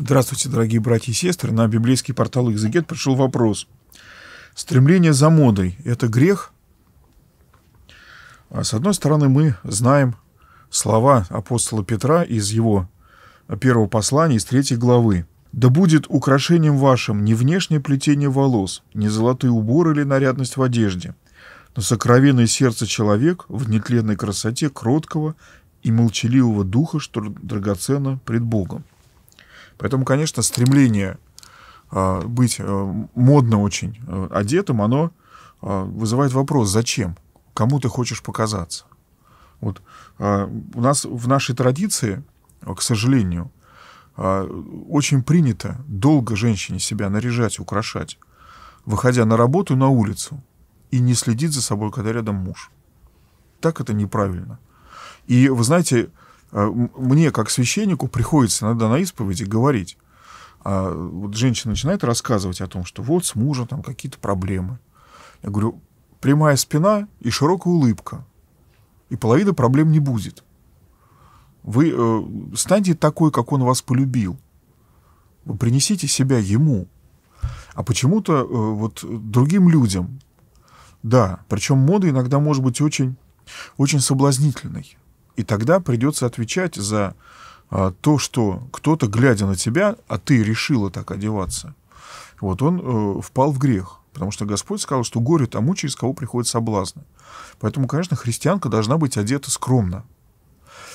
Здравствуйте, дорогие братья и сестры. На библейский портал «Экзегет» пришел вопрос. Стремление за модой – это грех? А с одной стороны, мы знаем слова апостола Петра из его первого послания, из третьей главы. «Да будет украшением вашим не внешнее плетение волос, не золотые уборы или нарядность в одежде, но сокровенное сердце человек в нетленной красоте кроткого и молчаливого духа, что драгоценно пред Богом». Поэтому, конечно, стремление э, быть э, модно очень э, одетым, оно э, вызывает вопрос, зачем? Кому ты хочешь показаться? Вот э, у нас в нашей традиции, к сожалению, э, очень принято долго женщине себя наряжать, украшать, выходя на работу, на улицу, и не следить за собой, когда рядом муж. Так это неправильно. И вы знаете, а, мне, как священнику, приходится иногда на исповеди говорить. А вот женщина начинает рассказывать о том, что вот с мужем там какие-то проблемы. Я говорю, прямая спина и широкая улыбка. И половины проблем не будет. Вы э, станьте такой, как он вас полюбил. Вы принесите себя ему. А почему-то э, вот другим людям. Да, причем мода иногда может быть очень, очень соблазнительной. И тогда придется отвечать за а, то, что кто-то, глядя на тебя, а ты решила так одеваться, вот он э, впал в грех. Потому что Господь сказал, что горе тому, через кого приходят соблазны. Поэтому, конечно, христианка должна быть одета скромно.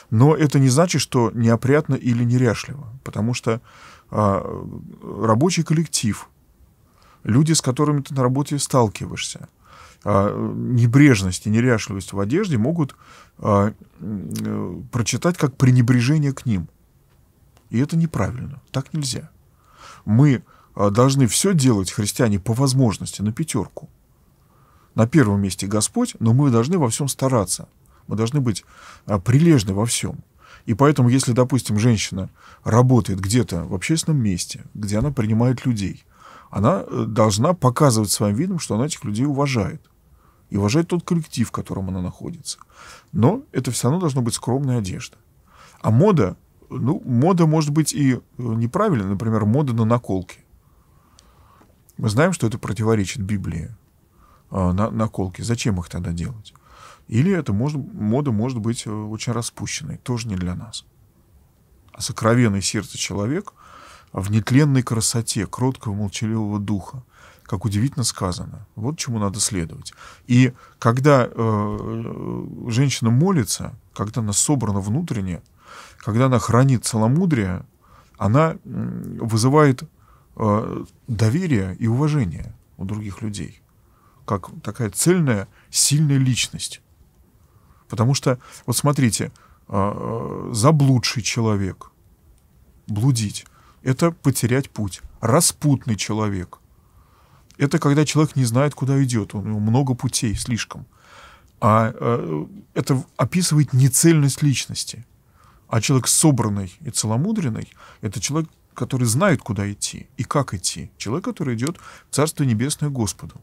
Но это не значит, что неопрятно или неряшливо. Потому что э, рабочий коллектив, люди, с которыми ты на работе сталкиваешься, а, небрежность и неряшливость в одежде могут а, прочитать как пренебрежение к ним. И это неправильно. Так нельзя. Мы а, должны все делать, христиане, по возможности, на пятерку. На первом месте Господь, но мы должны во всем стараться. Мы должны быть прилежны во всем. И поэтому, если, допустим, женщина работает где-то в общественном месте, где она принимает людей, она э, должна показывать своим видом, что она этих людей уважает и уважать тот коллектив, в котором она находится. Но это все равно должна быть скромная одежда. А мода, ну, мода может быть и э, неправильная, например, мода на наколки. Мы знаем, что это противоречит Библии э, на, наколки. Зачем их тогда делать? Или это может мода может быть э, очень распущенной, тоже не для нас. А сокровенный сердце человек в нетленной красоте, кроткого молчаливого духа, как удивительно сказано. Вот чему надо следовать. И когда э, женщина молится, когда она собрана внутренне, когда она хранит целомудрие, она вызывает э, доверие и уважение у других людей, как такая цельная, сильная личность. Потому что, вот смотрите, э, э заблудший человек, блудить, это потерять путь. Распутный человек, это когда человек не знает, куда идет, у него много путей слишком. А э, это описывает нецельность личности. А человек собранный и целомудренный — это человек, который знает, куда идти и как идти. Человек, который идет в Царство Небесное Господу.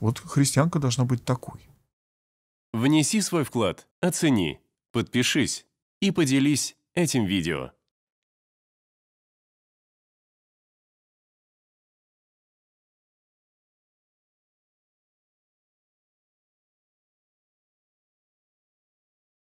Вот христианка должна быть такой. Внеси свой вклад, оцени, подпишись и поделись этим видео.